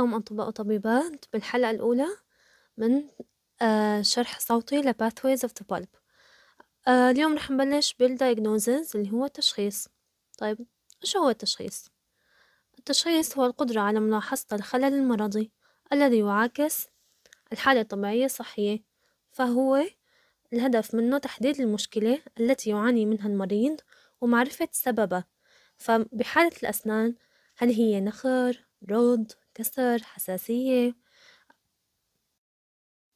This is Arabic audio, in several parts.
هم أطباء وطبيبات بالحلقة الأولى من آه، شرح صوتي لـ Pathways of the Pulp آه، اليوم رح نبلش بالـ Diagnosis اللي هو التشخيص طيب شو هو التشخيص؟ التشخيص هو القدرة على ملاحظة الخلل المرضي الذي يعاكس الحالة الطبيعية الصحية فهو الهدف منه تحديد المشكلة التي يعاني منها المريض ومعرفة سببه فبحالة الأسنان هل هي نخر رض كسر حساسية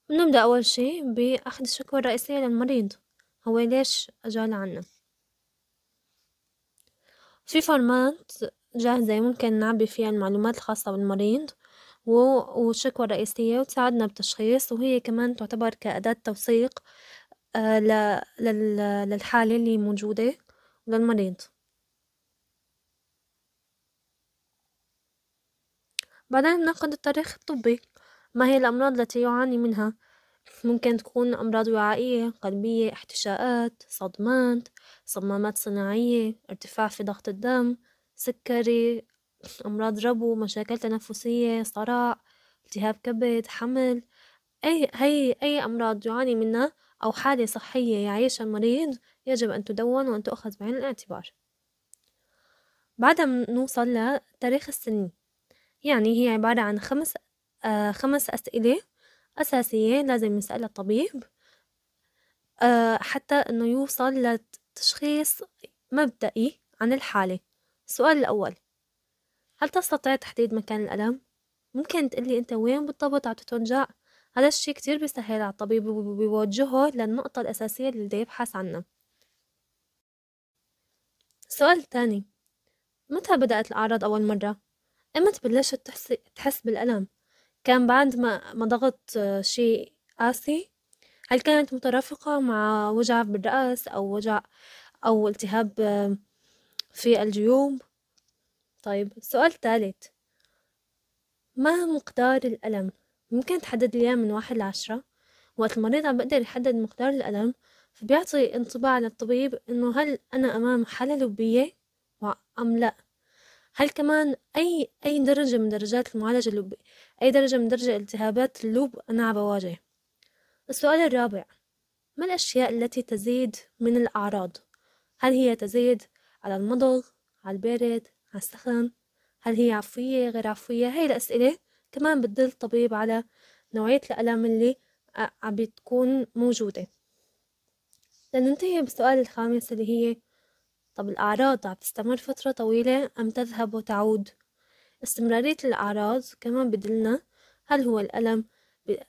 بنبدأ أول شي بأخذ الشكوى الرئيسية للمريض هو ليش أجا لعنا في فورمات جاهزة ممكن نعبي فيها المعلومات الخاصة بالمريض والشكوى الرئيسية وتساعدنا بالتشخيص وهي كمان تعتبر كأداة توثيق آه، للحالة اللي موجودة وللمريض بعدين ناخد التاريخ الطبي ما هي الأمراض التي يعاني منها ممكن تكون أمراض وعائية قلبية احتشاءات صدمات صمامات صناعية ارتفاع في ضغط الدم سكري أمراض ربو مشاكل تنفسية صراع التهاب كبد حمل أي هي أي أمراض يعاني منها أو حالة صحية يعيشها المريض يجب أن تدون وأن تؤخذ بعين الاعتبار بعدها نوصل لتاريخ السنين يعني هي عبارة عن خمس آه خمس أسئلة أساسية لازم يسألها الطبيب آه حتى إنه يوصل لتشخيص مبدئي عن الحالة السؤال الأول هل تستطيع تحديد مكان الألم؟ ممكن تقلي أنت وين بالضبط عم تتوجع؟ هذا الشي كتير بيسهل على الطبيب وبيوجهه للنقطة الأساسية اللي بده يبحث عنها السؤال الثاني متى بدأت الأعراض أول مرة؟ إمتى بلشت تحس تحس بالألم كان بعد ما ما ضغط آه، شيء قاسي هل كانت مترافقة مع وجع بالرأس أو وجع أو التهاب في الجيوب طيب السؤال الثالث ما مقدار الألم ممكن تحدد لي من واحد لعشرة وقت المريض عم بقدر يحدد مقدار الألم فبيعطي انطباع للطبيب إنه هل أنا أمام حالة لبية أم لأ هل كمان أي أي درجة من درجات المعالجة اللب أي درجة من درجة التهابات اللوب أنا عم بواجه السؤال الرابع ما الأشياء التي تزيد من الأعراض هل هي تزيد على المضغ على البارد على السخن هل هي عفوية غير عفوية هاي الأسئلة كمان بتدل الطبيب على نوعية الألم اللي عم بتكون موجودة لننتهي بالسؤال الخامس اللي هي طب الأعراض عم تستمر فترة طويلة أم تذهب وتعود استمرارية الأعراض كمان بدلنا هل هو الألم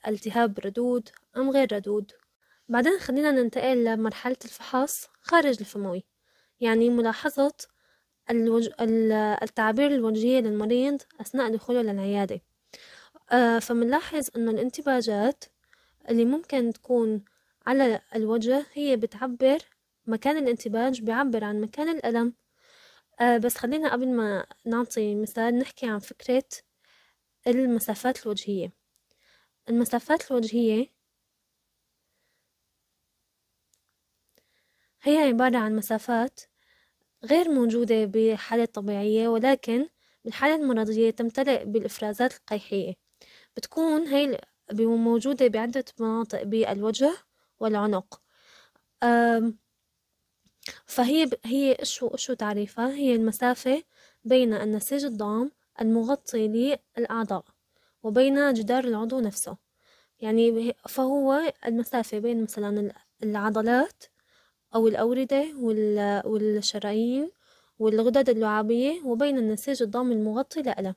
التهاب ردود أم غير ردود بعدين خلينا ننتقل لمرحلة الفحص خارج الفموي يعني ملاحظة الوج... التعبير الوجهية للمريض أثناء دخوله للعيادة آه، فمنلاحظ أنه الانتباجات اللي ممكن تكون على الوجه هي بتعبر مكان الانتباج بيعبر عن مكان الألم أه بس خلينا قبل ما نعطي مثال نحكي عن فكرة المسافات الوجهية المسافات الوجهية هي عبارة عن مسافات غير موجودة بحالة طبيعية ولكن بالحالة المرضية تمتلئ بالإفرازات القيحية بتكون هي موجودة بعدة مناطق بالوجه والعنق أه فهي ب... هي شو شو تعريفها هي المسافة بين النسيج الضام المغطي للأعضاء وبين جدار العضو نفسه يعني فهو المسافة بين مثلا العضلات أو الأوردة والشرايين والغدد اللعابية وبين النسيج الضام المغطي لإلها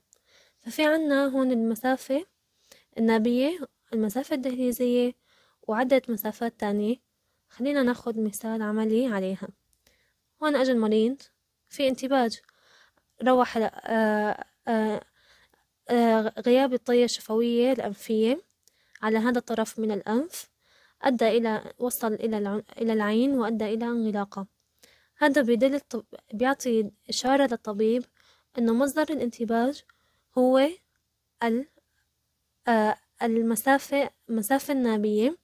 ففي عنا هون المسافة النابية المسافة الدهليزية وعدة مسافات تانية خلينا ناخد مثال عملي عليها وأنا أجا المريض في انتباج روح على آه، آه، آه، غياب الطية الشفوية الأنفية على هذا الطرف من الأنف أدى إلى وصل إلى إلى العين وأدى إلى انغلاقه هذا بيدل الطب... بيعطي إشارة للطبيب إنه مصدر الانتباج هو ال... المسافة المسافة النابية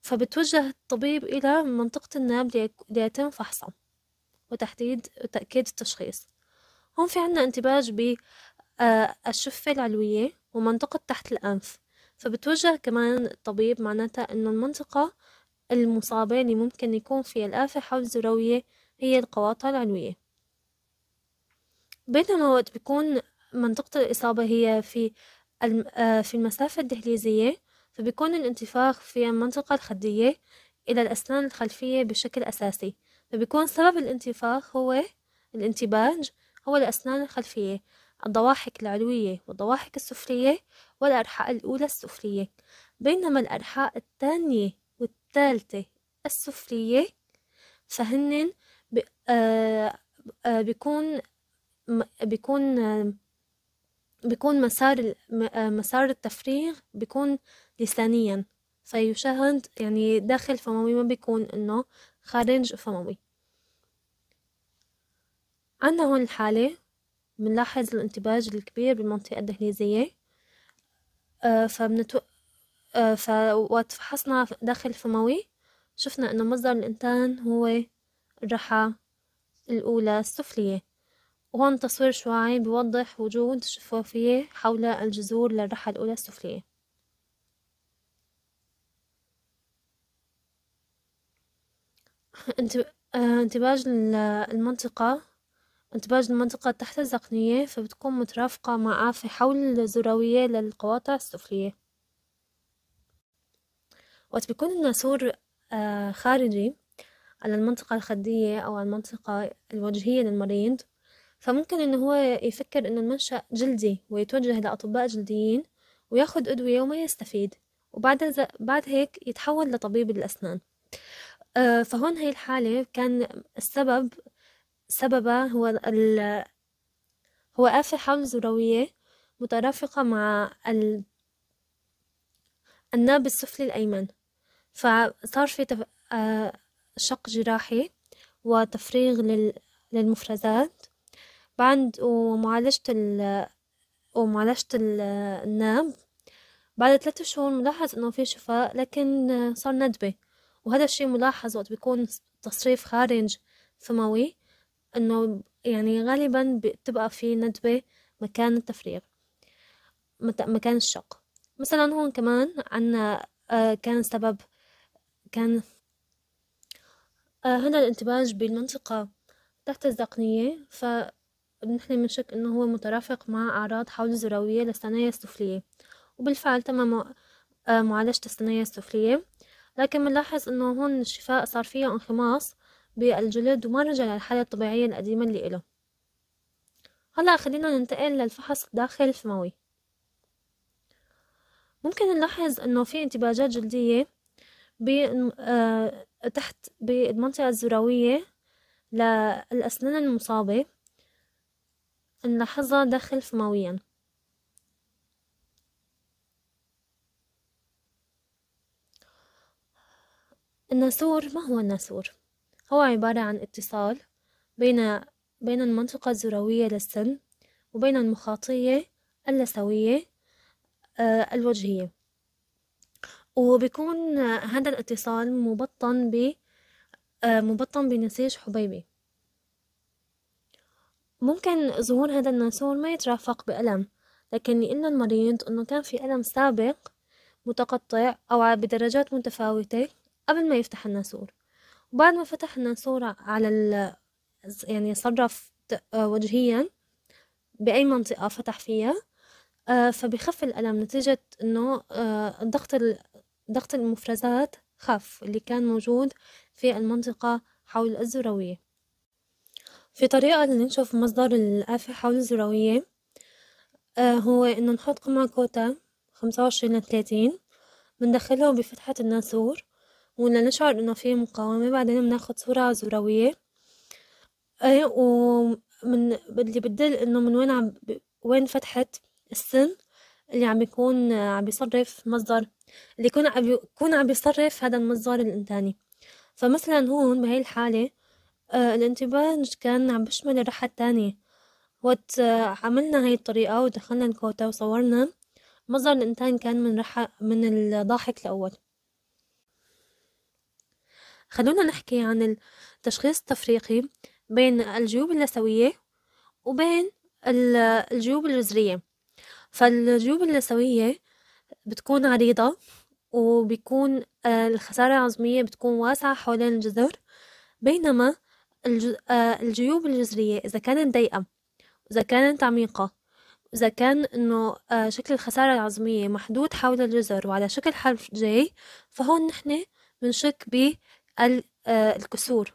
فبتوجه الطبيب إلى منطقة الناب ليتم فحصها وتحديد وتأكيد التشخيص هون في عنا انتباج بالشفة آه، العلوية ومنطقة تحت الأنف فبتوجه كمان الطبيب معناتها إنه المنطقة المصابة اللي ممكن يكون فيها الآفة حول الزروية هي القواطع العلوية بينما وقت بيكون منطقة الإصابة هي في آه، في المسافة الدهليزية فبيكون الانتفاخ في المنطقة الخدية إلى الأسنان الخلفية بشكل أساسي فبيكون سبب الانتفاخ هو الانتباج هو الأسنان الخلفية الضواحك العلوية والضواحك السفلية والأرحاء الأولى السفلية بينما الأرحاء الثانية والثالثة السفلية فهن بي آه آه بيكون بيكون بيكون مسار آه، مسار التفريغ بيكون لسانيا فيشاهد يعني داخل فموي ما بيكون انه خارج فموي عنا هون الحالة بنلاحظ الانتباج الكبير بالمنطقة الدهليزية آه، فبنتو... آه، فوقت فحصنا داخل الفموي شفنا انه مصدر الانتان هو الرحى الأولى السفلية وهون تصوير شعاعي بيوضح وجود شفافية حول الجذور للرحى الأولى السفلية آه، انتباج المنطقة أنتباج المنطقة تحت الزقنية فبتكون مترافقة مع في حول الزراوية للقواطع السفلية وقت بيكون الناسور آه، خارجي على المنطقة الخدية أو على المنطقة الوجهية للمريض فممكن إنه هو يفكر إنه المنشأ جلدي ويتوجه لأطباء جلديين وياخد أدوية وما يستفيد وبعد ز... بعد هيك يتحول لطبيب الأسنان آه، فهون هاي الحالة كان السبب سببه هو ال هو آفة حمض-ذرية مترافقة مع ال الناب السفلي الأيمن فصار في تف... آه شق جراحي وتفريغ لل... للمفرزات بعد ومعالجة ال ومعالجة الناب بعد ثلاثة شهور ملاحظ إنه في شفاء لكن صار ندبة وهذا الشي ملاحظ وقت بيكون تصريف خارج فموي إنه يعني غالبا بتبقى في ندبة مكان التفريغ مكان الشق مثلا هون كمان عنا آه، كان سبب كان آه، هنا الانتباج بالمنطقة تحت الذقنية فنحن بنشك إنه هو مترافق مع أعراض حول الزراوية للثنايا السفلية وبالفعل تم آه، معالجة الثنايا السفلية لكن بنلاحظ إنه هون الشفاء صار فيها انخماص بالجلد وما رجع للحالة الطبيعية القديمة اللي إله هلا خلينا ننتقل للفحص داخل الفموي ممكن نلاحظ انه في انتباجات جلدية آه، تحت بالمنطقة الزراوية للأسنان المصابة نلاحظها داخل فمويا الناسور ما هو الناسور؟ هو عبارة عن اتصال بين بين المنطقة الذروية للسن وبين المخاطية اللثوية آه، الوجهية وبيكون آه، هذا الاتصال مبطن ب آه، مبطن بنسيج حبيبي ممكن ظهور هذا النسور ما يترافق بألم لكن لأن المريض أنه كان في ألم سابق متقطع أو بدرجات متفاوتة قبل ما يفتح الناسور بعد ما فتحنا صورة على ال... يعني صرف آه، وجهيا بأي منطقة فتح فيها آه، فبخف الألم نتيجة إنه آه، ضغط ضغط المفرزات خف اللي كان موجود في المنطقة حول الزروية في طريقة لنشوف مصدر الآفة حول الزروية هو إنه نحط قمع كوتا خمسة وعشرين لثلاثين بندخله بفتحة الناسور ونشعر انه في مقاومة بعدين بناخد صورة زروية اي ومن اللي بدل انه من وين عم وين فتحت السن اللي عم بيكون عم بيصرف مصدر اللي يكون عم بيكون عم بيصرف هذا المصدر الانتاني فمثلا هون بهي الحالة آه، الانتباه كان عم بشمل الرحى التانية وقت آه، عملنا هاي الطريقة ودخلنا الكوتا وصورنا مصدر الانتان كان من رحة من الضاحك الأول خلونا نحكي عن التشخيص التفريقي بين الجيوب اللثوية وبين الجيوب الجذرية فالجيوب اللثوية بتكون عريضة وبيكون آه، الخسارة العظمية بتكون واسعة حولين الجذر بينما آه، الجيوب الجذرية إذا كانت ضيقة إذا كانت عميقة إذا كان إنه آه، شكل الخسارة العظمية محدود حول الجذر وعلى شكل حرف جي فهون نحن بنشك آه، الكسور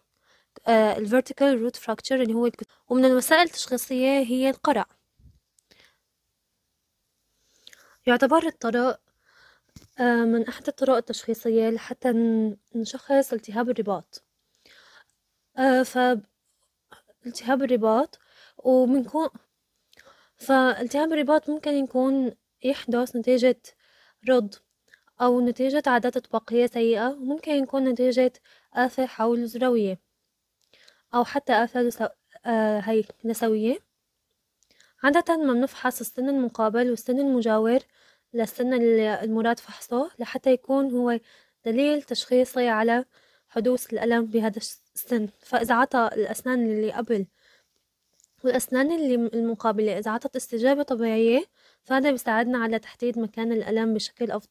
آه، ال vertical root fracture اللي هو الكسور. ومن الوسائل التشخيصية هي القرع يعتبر الطرق آه، من أحد الطرق التشخيصية لحتى نشخص التهاب الرباط ف التهاب الرباط وبنكون فالتهاب الرباط ممكن يكون يحدث نتيجة رض أو نتيجة عادات طبقية سيئة ممكن يكون نتيجة آثار حول زروية أو حتى آثار هاي آه، هي نسوية عادة ما بنفحص السن المقابل والسن المجاور للسن المراد فحصه لحتى يكون هو دليل تشخيصي على حدوث الألم بهذا السن فإذا عطى الأسنان اللي قبل والأسنان اللي المقابلة إذا عطت استجابة طبيعية فهذا بيساعدنا على تحديد مكان الألم بشكل أفضل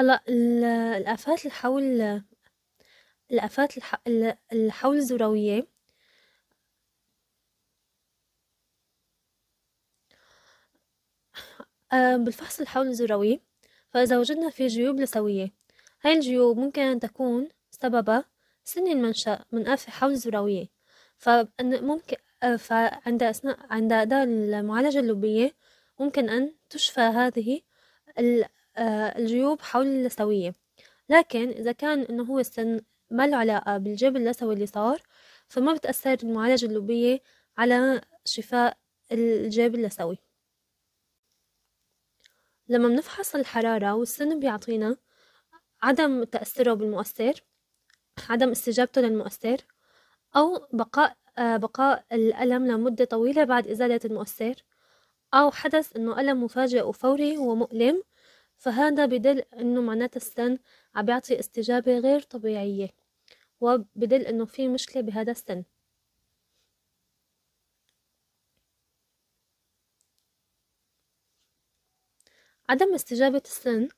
هلا الآفات اللي حول الآفات اللي حول الذرويه بالفحص الحول الذروي فإذا وجدنا في جيوب لثوية هاي الجيوب ممكن أن تكون سببها سن المنشأ من آفة حول فان فممكن آه، فعند أثناء عند أداء المعالجة اللبية ممكن أن تشفى هذه آه، الجيوب حول سوية لكن إذا كان إنه هو السن ما له علاقة بالجيب اللثوي اللي صار فما بتأثر المعالجة اللوبية على شفاء الجيب اللثوي لما بنفحص الحرارة والسن بيعطينا عدم تأثره بالمؤثر عدم استجابته للمؤثر أو بقاء آه، بقاء الألم لمدة طويلة بعد إزالة المؤثر أو حدث أنه ألم مفاجئ وفوري ومؤلم فهذا بدل انه معناتها السن عم بيعطي استجابة غير طبيعية وبدل انه في مشكلة بهذا السن عدم استجابة السن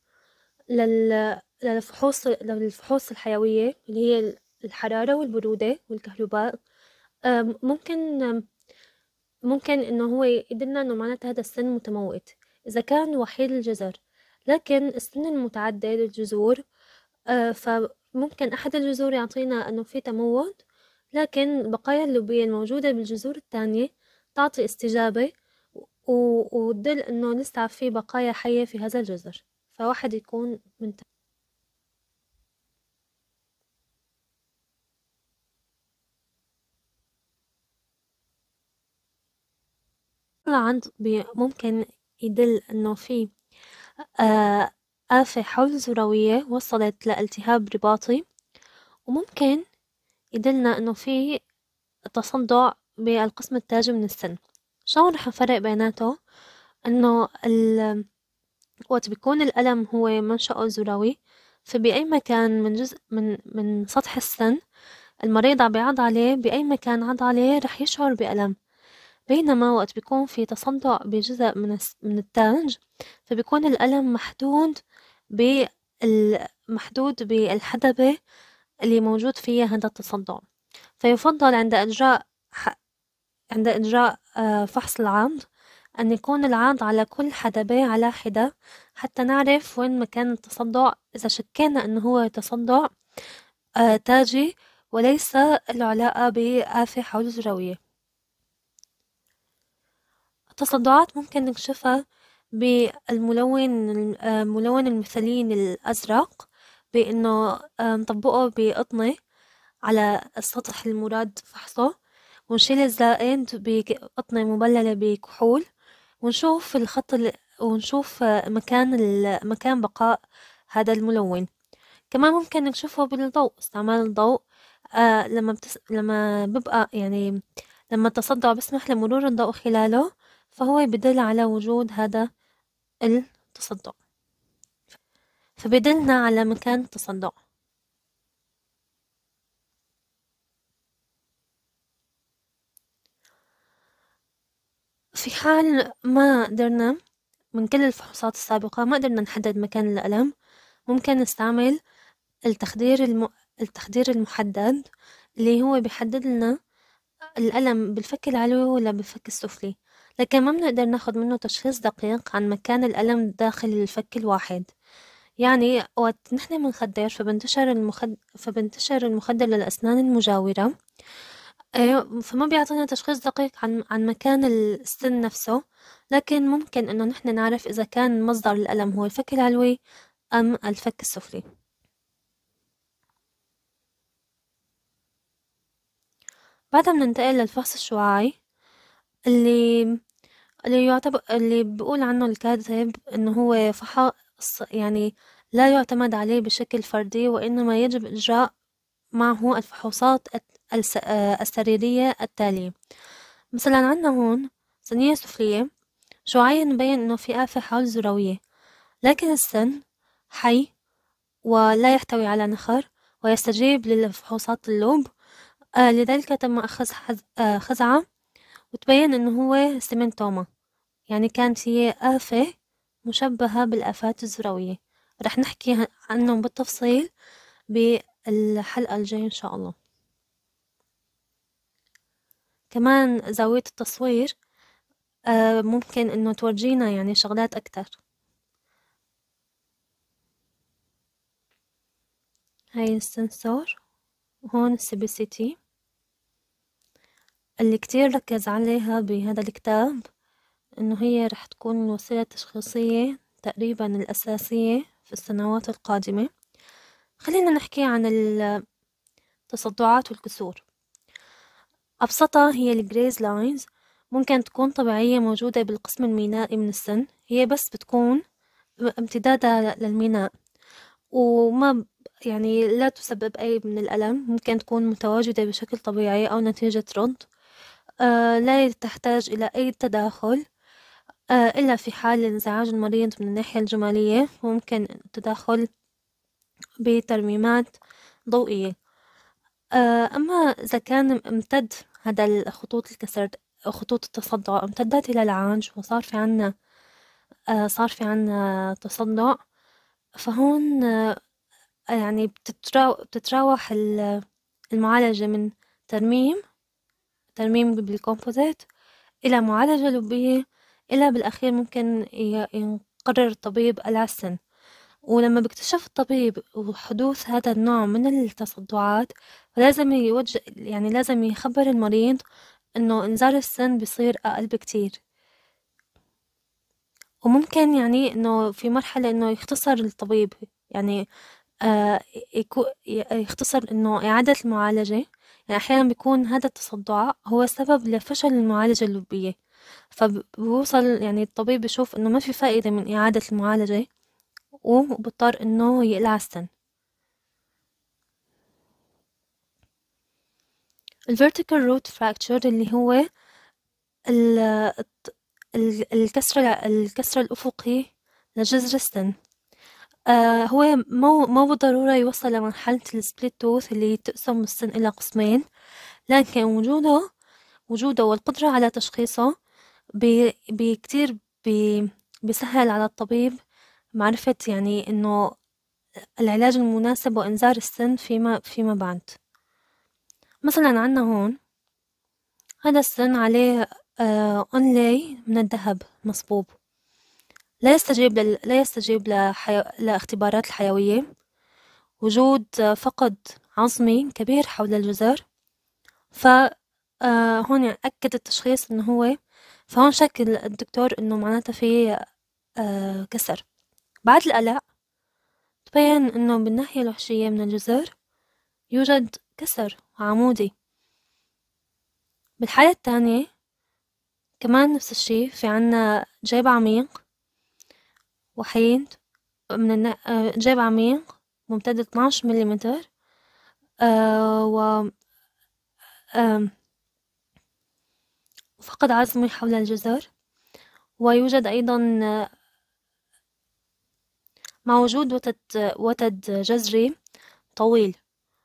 للفحوص للفحوص الحيوية اللي هي الحرارة والبرودة والكهرباء ممكن ممكن إنه هو يدلنا إنه معناتها هذا السن متموت إذا كان وحيد الجزر لكن السن المتعدد للجذور آه، فممكن أحد الجذور يعطينا أنه في تموض لكن البقايا اللوبية الموجودة بالجذور الثانية تعطي استجابة وتدل أنه لسه في بقايا حية في هذا الجذر فواحد يكون من عند ممكن يدل انه في آفة آه، حلزلوية وصلت لالتهاب رباطي وممكن يدلنا إنه في تصدع بالقسم التاجي من السن شلون رح نفرق بيناتو إنه ال وقت بيكون الألم هو منشأه زراوي فبأي مكان من جزء من من سطح السن المريض عم بيعض عليه بأي مكان عض عليه رح يشعر بألم بينما وقت بيكون في تصدع بجزء من من التاج فبيكون الألم محدود محدود بالحدبة اللي موجود فيها هذا التصدع فيفضل عند إجراء عند إجراء آه، فحص العض أن يكون العرض على كل حدبة على حدة حتى نعرف وين مكان التصدع إذا شكينا أنه هو تصدع آه، تاجي وليس العلاقة علاقة بآفة حول الجروية التصدعات ممكن نكشفها بالملون آه، ملون المثالين الأزرق بأنه نطبقه آه، بقطنة على السطح المراد فحصه ونشيل الزائد بقطنة مبللة بكحول ونشوف الخط ونشوف آه، مكان مكان بقاء هذا الملون كمان ممكن نكشفه بالضوء استعمال الضوء آه لما بتس... لما ببقى يعني لما التصدع بسمح لمرور الضوء خلاله فهو بدل على وجود هذا التصدع فبدلنا على مكان التصدع في حال ما قدرنا من كل الفحوصات السابقة ما قدرنا نحدد مكان الألم ممكن نستعمل التخدير الم... التخدير المحدد اللي هو بيحدد لنا الألم بالفك العلوي ولا بالفك السفلي لكن ما بنقدر ناخد منه تشخيص دقيق عن مكان الألم داخل الفك الواحد يعني وقت نحن منخدر فبنتشر المخد... فبنتشر المخدر للأسنان المجاورة إيه، فما بيعطينا تشخيص دقيق عن عن مكان السن نفسه لكن ممكن انه نحن نعرف اذا كان مصدر الالم هو الفك العلوي ام الفك السفلي بعدها بننتقل للفحص الشعاعي اللي اللي يعتبر اللي بيقول عنه الكاتب انه هو فحص يعني لا يعتمد عليه بشكل فردي وإنما يجب إجراء معه الفحوصات السريرية التالية مثلا عنا هون صينية سفلية شعاعيا مبين إنه في آفة حول زروية لكن السن حي ولا يحتوي على نخر ويستجيب للفحوصات اللوب آه، لذلك تم أخذ آه، خزعة وتبين إنه هو سيمنتوما يعني كانت هي آفة مشبهة بالآفات الزروية رح نحكي عنهم بالتفصيل بالحلقة الجاية إن شاء الله كمان زاوية التصوير آه، ممكن إنه تورجينا يعني شغلات أكتر هاي السنسور هون السي بي سي تي اللي كتير ركز عليها بهذا الكتاب إنه هي رح تكون الوسيلة التشخيصية تقريبا الأساسية في السنوات القادمة خلينا نحكي عن التصدعات والكسور أبسطها هي الجريز لاينز ممكن تكون طبيعية موجودة بالقسم المينائي من السن هي بس بتكون امتدادها للميناء وما يعني لا تسبب أي من الألم ممكن تكون متواجدة بشكل طبيعي أو نتيجة رض آه، لا تحتاج إلى أي تداخل آه، إلا في حال انزعاج المريض من الناحية الجمالية ممكن التداخل بترميمات ضوئية آه، أما إذا كان امتد هذا الخطوط الكسر خطوط التصدع امتدت إلى العانج وصار في عنا صار في عنا تصدع فهون يعني بتتراوح المعالجة من ترميم ترميم بالكومبوزيت إلى معالجة لبية إلى بالأخير ممكن يقرر الطبيب العسن ولما بيكتشف الطبيب وحدوث هذا النوع من التصدعات لازم يوجه يعني لازم يخبر المريض انه انذار السن بيصير اقل بكتير وممكن يعني انه في مرحلة انه يختصر الطبيب يعني آه يختصر انه اعادة المعالجة يعني أحيانا بيكون هذا التصدع هو سبب لفشل المعالجة اللبية فبوصل يعني الطبيب بشوف إنه ما في فائدة من إعادة المعالجة وبضطر إنه يقلع السن الفيرتيكال روت فراكتشر اللي هو ال الكسرة الكسرة الأفقي لجذر السن آه هو مو مو بالضرورة يوصل لمرحلة السبليت توث اللي تقسم السن إلى قسمين لكن وجوده وجوده والقدرة على تشخيصه بي بكتير بي بيسهل على الطبيب معرفة يعني إنه العلاج المناسب وإنذار السن فيما فيما بعد مثلا عنا هون هذا السن عليه أونلي آه، من الذهب مصبوب لا يستجيب لل... لا يستجيب لحي... لاختبارات الحيوية وجود فقد عظمي كبير حول الجزر فهون آه، أكد التشخيص إنه هو فهون شك الدكتور إنه معناتها في آه، كسر بعد القلق تبين إنه بالناحية الوحشية من الجزر يوجد كسر عمودي بالحالة الثانية كمان نفس الشي في عنا جيب عميق وحيد من آه، جيب عميق ممتد 12 ملم آه، و فقد عظمي حول الجزر ويوجد أيضا مع وجود وتد, وتد جزري طويل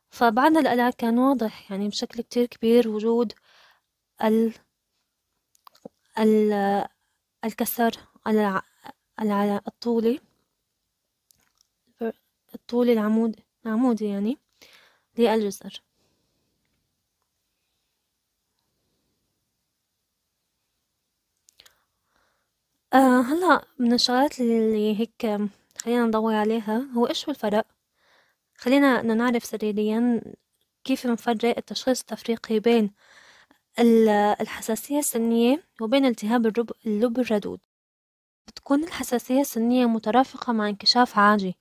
فبعد القلعة كان واضح يعني بشكل كتير كبير وجود ال... ال... الكسر على على الطولي الطول العمود العمودي يعني للجزر آه هلا من الشغلات اللي هيك خلينا نضوي عليها هو ايش هو الفرق خلينا نعرف سريريا كيف نفرق التشخيص التفريقي بين الحساسية السنية وبين التهاب اللب الردود بتكون الحساسية السنية مترافقة مع انكشاف عاجي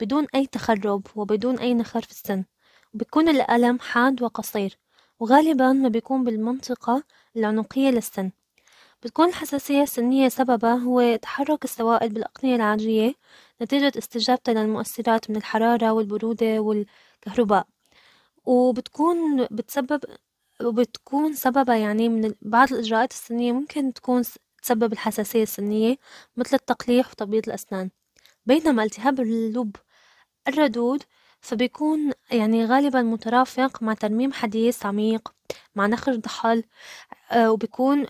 بدون أي تخرب وبدون أي نخر في السن بيكون الألم حاد وقصير وغالبا ما بيكون بالمنطقة العنقية للسن بتكون الحساسية السنية سببها هو تحرك السوائل بالأقنية العاجية نتيجة استجابتها للمؤثرات من الحرارة والبرودة والكهرباء وبتكون بتسبب وبتكون سببها يعني من بعض الإجراءات السنية ممكن تكون تسبب الحساسية السنية مثل التقليح وتبييض الأسنان بينما التهاب اللب الردود فبيكون يعني غالبا مترافق مع ترميم حديث عميق مع نخر ضحل آه، وبيكون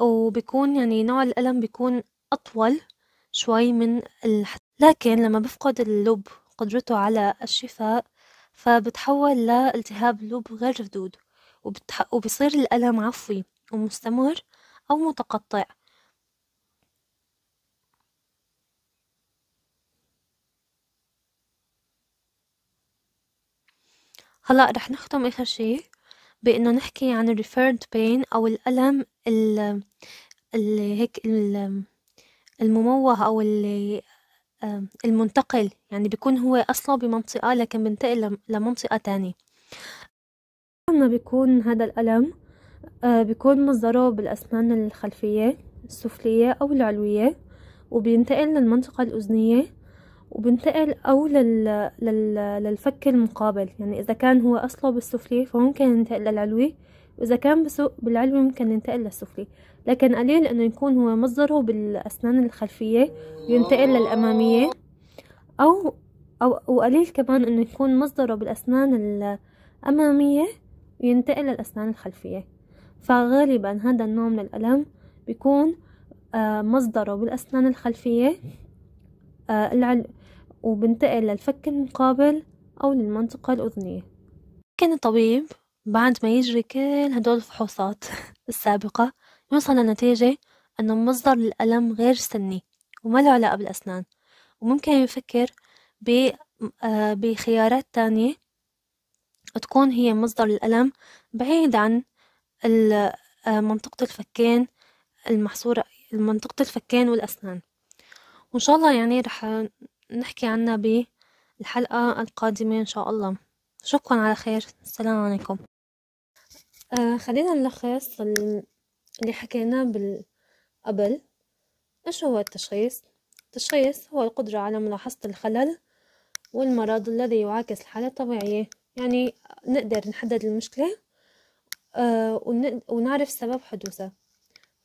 وبيكون يعني نوع الألم بيكون أطول شوي من الح... لكن لما بفقد اللب قدرته على الشفاء فبتحول لالتهاب لب غير ردود وبتح... وبصير الألم عفوي ومستمر أو متقطع هلأ رح نختم آخر شي بإنه نحكي عن ال referred pain أو الألم ال اللي هيك المموه أو اللي المنتقل يعني بيكون هو أصله بمنطقة لكن بنتقل لمنطقة تانية لما بيكون هذا الألم آه، بيكون مصدره بالأسنان الخلفية السفلية أو العلوية وبينتقل للمنطقة الأذنية وبينتقل أو لل... لل... للفك المقابل يعني إذا كان هو أصله بالسفلي فممكن ينتقل للعلوي وإذا كان بسو... بالعلوي ممكن ينتقل للسفلي لكن قليل أنه يكون هو مصدره بالأسنان الخلفية وينتقل للأمامية أو أو وقليل كمان أنه يكون مصدره بالأسنان الأمامية وينتقل للأسنان الخلفية فغالبا هذا النوع من الألم بيكون آه، مصدره بالأسنان الخلفية آه، وبنتقل للفك المقابل أو للمنطقة الأذنية كان الطبيب بعد ما يجري كل هدول الفحوصات السابقة يوصل لنتيجة أنه مصدر الألم غير سني وما له علاقة بالأسنان وممكن يفكر آه، بخيارات تانية تكون هي مصدر الألم بعيد عن آه، منطقة الفكان المحصورة منطقة الفكان والأسنان وإن شاء الله يعني رح نحكي عنها بالحلقة القادمة إن شاء الله شكرا على خير السلام عليكم آه خلينا نلخص اللي حكيناه بالقبل إيش هو التشخيص؟ التشخيص هو القدرة على ملاحظة الخلل والمرض الذي يعاكس الحالة الطبيعية يعني نقدر نحدد المشكلة آه، ونعرف سبب حدوثه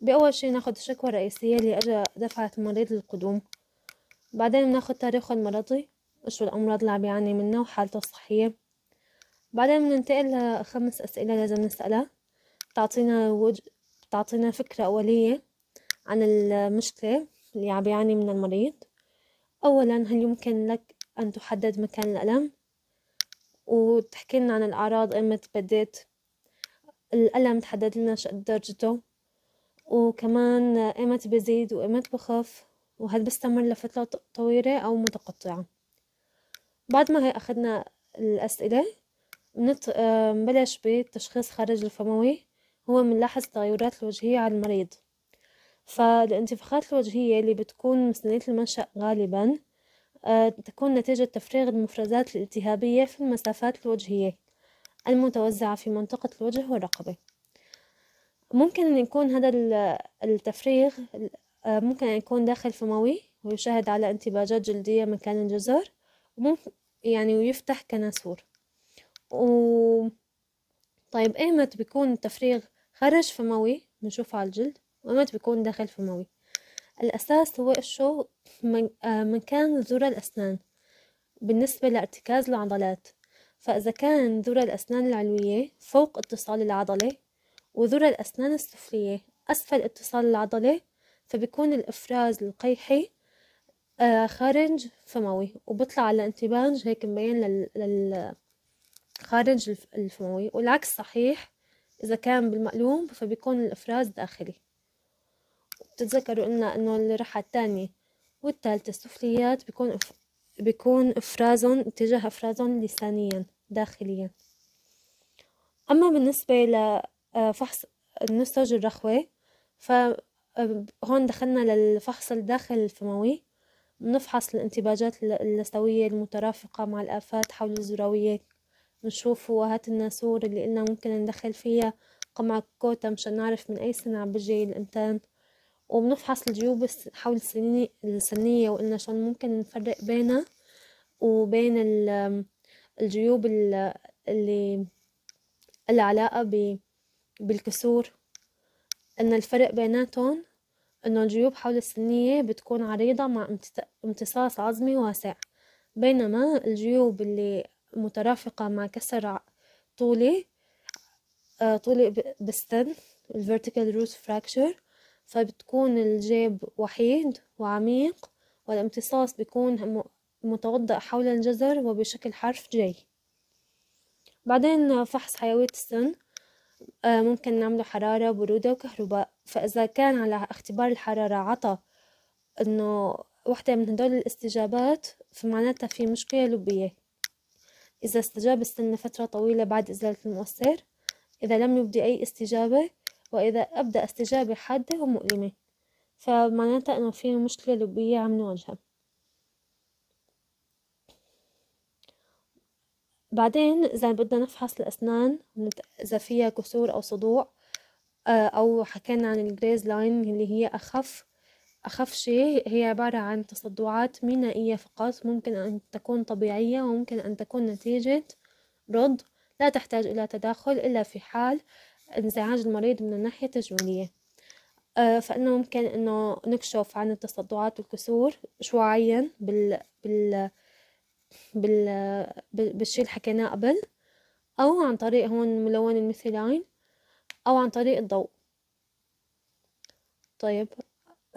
بأول شي ناخد الشكوى الرئيسية اللي أجا دفعت المريض للقدوم بعدين بناخد تاريخه المرضي وشو الأمراض اللي عم يعاني منها وحالته الصحية بعدين بننتقل لخمس أسئلة لازم نسألها تعطينا وج... تعطينا فكرة أولية عن المشكلة اللي عم يعاني من المريض أولا هل يمكن لك أن تحدد مكان الألم وتحكي لنا عن الأعراض إمتى بديت الألم تحدد لنا درجته وكمان إيمت بزيد وإيمت بخف وهل بستمر لفترة طويلة أو متقطعة بعد ما هي أخدنا الأسئلة بنت... آه، بلش بالتشخيص خارج الفموي هو بنلاحظ تغيرات الوجهية على المريض فالانتفاخات الوجهية اللي بتكون من المنشأ غالبا آه، تكون نتيجة تفريغ المفرزات الالتهابية في المسافات الوجهية المتوزعة في منطقة الوجه والرقبة ممكن أن يكون هذا التفريغ آه، ممكن أن يكون داخل فموي ويشاهد على انتباجات جلدية مكان الجزر وممكن يعني ويفتح كناسور و... طيب ايمت بيكون التفريغ خارج فموي بنشوفه على الجلد وايمت بيكون داخل فموي الأساس هو شو آه، مكان زور الأسنان بالنسبة لارتكاز العضلات فإذا كان ذرة الأسنان العلوية فوق اتصال العضلة وذرة الأسنان السفلية أسفل اتصال العضلة فبيكون الإفراز القيحي آه، خارج فموي وبطلع على انتباج هيك مبين لل خارج الفموي والعكس صحيح إذا كان بالمقلوم فبيكون الإفراز داخلي بتتذكروا قلنا إنه الرحى الثانية والثالثة السفليات بيكون بيكون إفرازهم اتجاه إفرازهم لسانيا داخليا أما بالنسبة لفحص آه، النسج الرخوي فهون آه، دخلنا للفحص الداخل الفموي بنفحص الانتباجات اللثوية المترافقة مع الآفات حول الزراوية بنشوف هات الناسور اللي قلنا ممكن ندخل فيها قمع كوتا مشان نعرف من أي سنة عم بيجي الإنتان وبنفحص الجيوب حول السنية, السنية وقلنا شلون ممكن نفرق بينها وبين الجيوب اللي العلاقة بالكسور ان الفرق بيناتهم انه الجيوب حول السنية بتكون عريضة مع امتصاص عظمي واسع بينما الجيوب اللي مترافقة مع كسر طولي آه، طولي بالسن vertical root fracture فبتكون الجيب وحيد وعميق والامتصاص بيكون متوضأ حول الجذر وبشكل حرف جي بعدين فحص حيوية السن آه، ممكن نعمله حرارة برودة وكهرباء فإذا كان على اختبار الحرارة عطى إنه وحدة من هدول الاستجابات فمعناتها في مشكلة لبية إذا استجاب السن لفترة طويلة بعد إزالة المؤثر إذا لم يبدي أي استجابة وإذا أبدأ استجابة حادة ومؤلمة فمعناتها إنه في مشكلة لبية عم نواجهها بعدين إذا بدنا نفحص الأسنان إذا فيها كسور أو صدوع آه، أو حكينا عن الجريز لاين اللي هي أخف أخف شيء هي عبارة عن تصدعات مينائية فقط ممكن أن تكون طبيعية وممكن أن تكون نتيجة رض لا تحتاج إلى تداخل إلا في حال انزعاج المريض من الناحية التجميلية آه، فإنه ممكن إنه نكشف عن التصدعات والكسور شوعيا بال بال بال بالشي اللي حكيناه قبل أو عن طريق هون ملون الميثيلين أو عن طريق الضوء طيب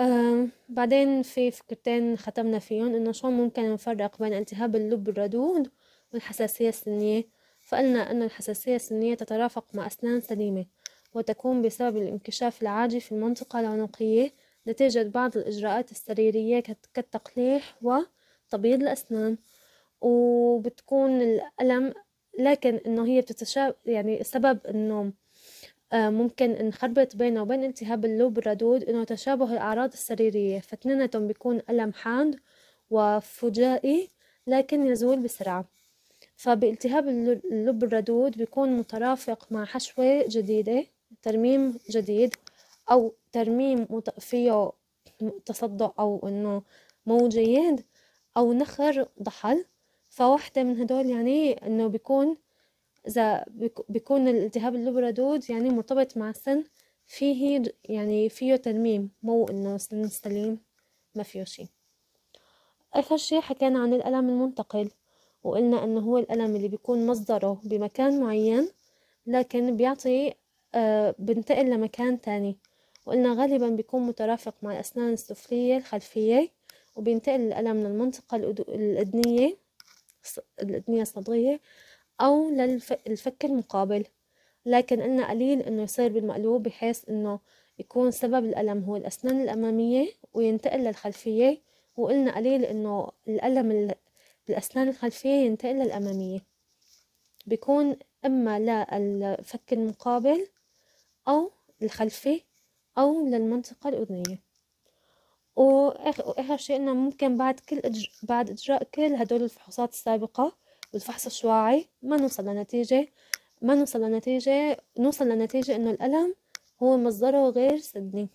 آه بعدين في فكرتين ختمنا فيهم إنه شلون ممكن نفرق بين التهاب اللب الردود والحساسية السنية فقلنا أن الحساسية السنية تترافق مع أسنان سليمة وتكون بسبب الانكشاف العاجي في المنطقة العنقية نتيجة بعض الإجراءات السريرية كالتقليح وتبييض الأسنان وبتكون الألم لكن إنه هي بتتشابه يعني سبب إنه آه، ممكن نخربط بينه وبين التهاب اللوب الردود إنه تشابه الأعراض السريرية فاتنيناتهم بيكون ألم حاد وفجائي لكن يزول بسرعة فبالتهاب اللب الردود بيكون مترافق مع حشوة جديدة ترميم جديد أو ترميم فيه تصدع أو إنه مو جيد أو نخر ضحل فواحدة من هدول يعني إنه بيكون إذا بيكون الالتهاب اللب الردود يعني مرتبط مع سن فيه يعني فيه ترميم مو إنه سن سليم ما فيه شي آخر شي حكينا عن الألم المنتقل وقلنا انه هو الألم اللي بيكون مصدره بمكان معين لكن بيعطي آه بنتقل لمكان تاني وقلنا غالبا بيكون مترافق مع الأسنان السفلية الخلفية وبينتقل الألم للمنطقة الادنية الادنية الصدرية أو للفك المقابل لكن قلنا قليل إنه يصير بالمقلوب بحيث إنه يكون سبب الألم هو الأسنان الأمامية وينتقل للخلفية وقلنا قليل إنه الألم الأسنان الخلفية ينتقل للأمامية بيكون إما للفك المقابل أو الخلفي أو للمنطقة الأذنية وآخر شيء إنه ممكن بعد كل إجر... بعد إجراء كل هدول الفحوصات السابقة والفحص الشواعي ما نوصل لنتيجة ما نوصل لنتيجة نوصل لنتيجة إنه الألم هو مصدره غير سدني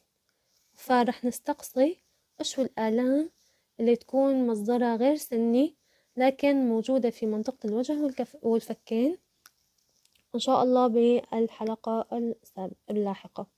فرح نستقصي إيش الآلام اللي تكون مصدرها غير سني لكن موجودة في منطقة الوجه والكف والفكين إن شاء الله بالحلقة اللاحقة